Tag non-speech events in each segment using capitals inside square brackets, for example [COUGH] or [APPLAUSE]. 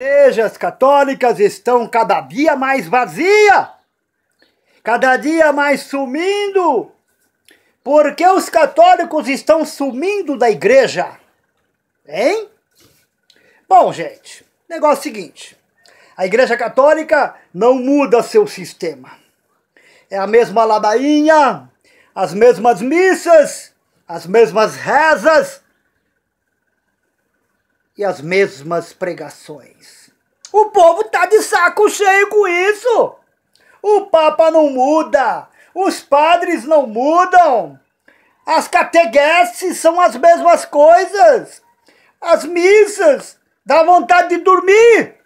igrejas católicas estão cada dia mais vazia, cada dia mais sumindo. Porque os católicos estão sumindo da igreja? Hein? Bom, gente, negócio seguinte. A igreja católica não muda seu sistema. É a mesma ladainha, as mesmas missas, as mesmas rezas, e as mesmas pregações. O povo tá de saco cheio com isso. O Papa não muda, os padres não mudam, as catequeses são as mesmas coisas, as missas dá vontade de dormir.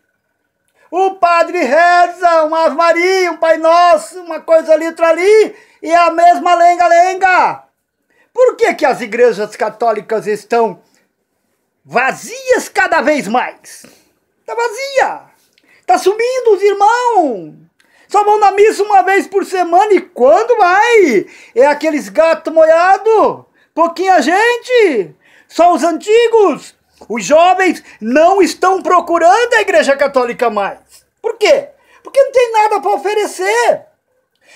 O padre reza uma Ave Maria, um Pai Nosso, uma coisa ali, outra ali, e é a mesma lenga-lenga. Por que, que as igrejas católicas estão vazias cada vez mais. Tá vazia. Tá sumindo os irmãos. Só vão na missa uma vez por semana e quando vai? É aqueles gato molhado, pouquinha gente, só os antigos. Os jovens não estão procurando a igreja católica mais. Por quê? Porque não tem nada para oferecer.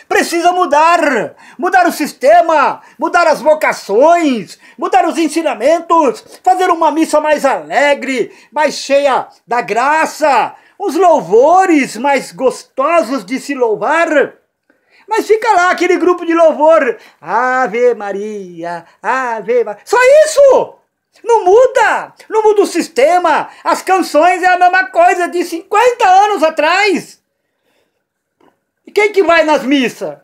Precisa mudar, mudar o sistema, mudar as vocações, mudar os ensinamentos, fazer uma missa mais alegre, mais cheia da graça, uns louvores mais gostosos de se louvar. Mas fica lá aquele grupo de louvor. Ave Maria, Ave Maria. Só isso! Não muda! Não muda o sistema! As canções é a mesma coisa de 50 anos atrás! E quem que vai nas missas?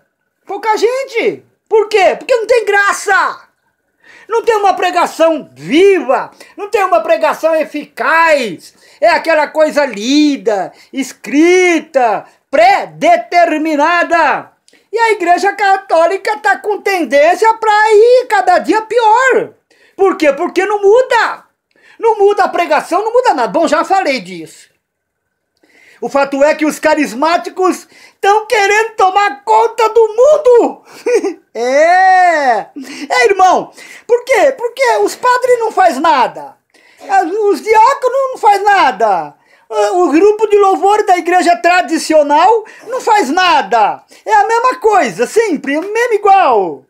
Pouca gente. Por quê? Porque não tem graça. Não tem uma pregação viva, não tem uma pregação eficaz. É aquela coisa lida, escrita, pré-determinada. E a Igreja Católica está com tendência para ir cada dia pior. Por quê? Porque não muda. Não muda a pregação, não muda nada. Bom, já falei disso. O fato é que os carismáticos estão querendo tomar conta do mundo. [LAUGHS] é. É, irmão. Por quê? Porque os padres não faz nada. Os diáconos não faz nada. O grupo de louvor da igreja tradicional não faz nada. É a mesma coisa, sempre, é mesmo igual.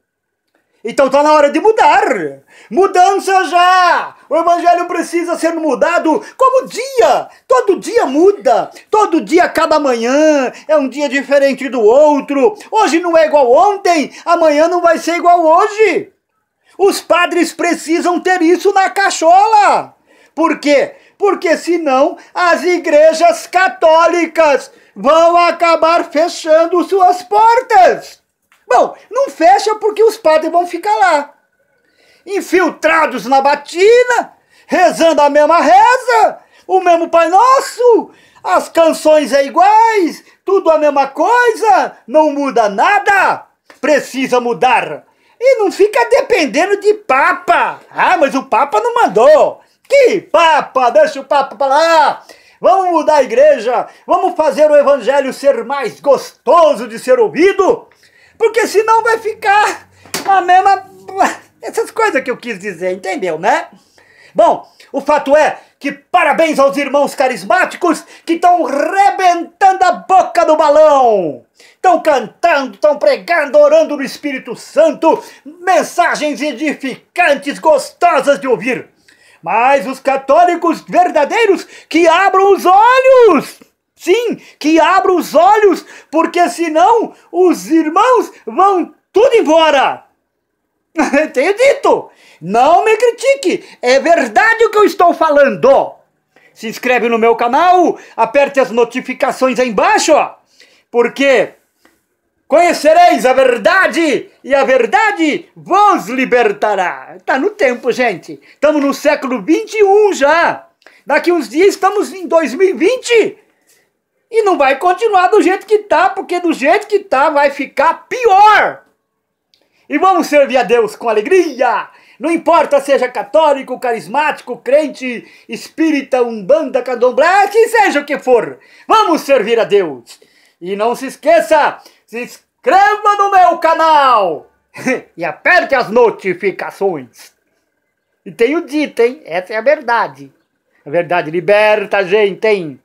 Então tá na hora de mudar. Mudança já! O evangelho precisa ser mudado como dia. Todo dia muda. Todo dia, acaba amanhã. é um dia diferente do outro. Hoje não é igual ontem, amanhã não vai ser igual hoje. Os padres precisam ter isso na cachola. Por quê? Porque senão as igrejas católicas vão acabar fechando suas portas. Bom, não fecha porque os padres vão ficar lá infiltrados na batina, rezando a mesma reza, o mesmo Pai Nosso, as canções é iguais, tudo a mesma coisa, não muda nada, precisa mudar. E não fica dependendo de Papa. Ah, mas o Papa não mandou. Que Papa? Deixa o Papa pra lá. Vamos mudar a igreja. Vamos fazer o evangelho ser mais gostoso de ser ouvido. Porque senão vai ficar a mesma coisa que eu quis dizer, entendeu, né? Bom, o fato é que parabéns aos irmãos carismáticos que estão rebentando a boca do balão. Estão cantando, estão pregando, orando no Espírito Santo, mensagens edificantes, gostosas de ouvir. Mas os católicos verdadeiros que abram os olhos. Sim, que abram os olhos, porque senão os irmãos vão tudo embora. [LAUGHS] Tenho dito! Não me critique! É verdade o que eu estou falando! Se inscreve no meu canal, aperte as notificações aí embaixo, ó, porque conhecereis a verdade e a verdade vos libertará. Tá no tempo, gente. Estamos no século 21 já. Daqui uns dias estamos em 2020. E não vai continuar do jeito que tá, porque do jeito que tá vai ficar pior. E vamos servir a Deus com alegria! Não importa seja católico, carismático, crente, espírita, umbanda, candomblé, que seja o que for. Vamos servir a Deus. E não se esqueça, se inscreva no meu canal [LAUGHS] e aperte as notificações. E tenho dito, hein? Essa é a verdade. A verdade liberta a gente, hein?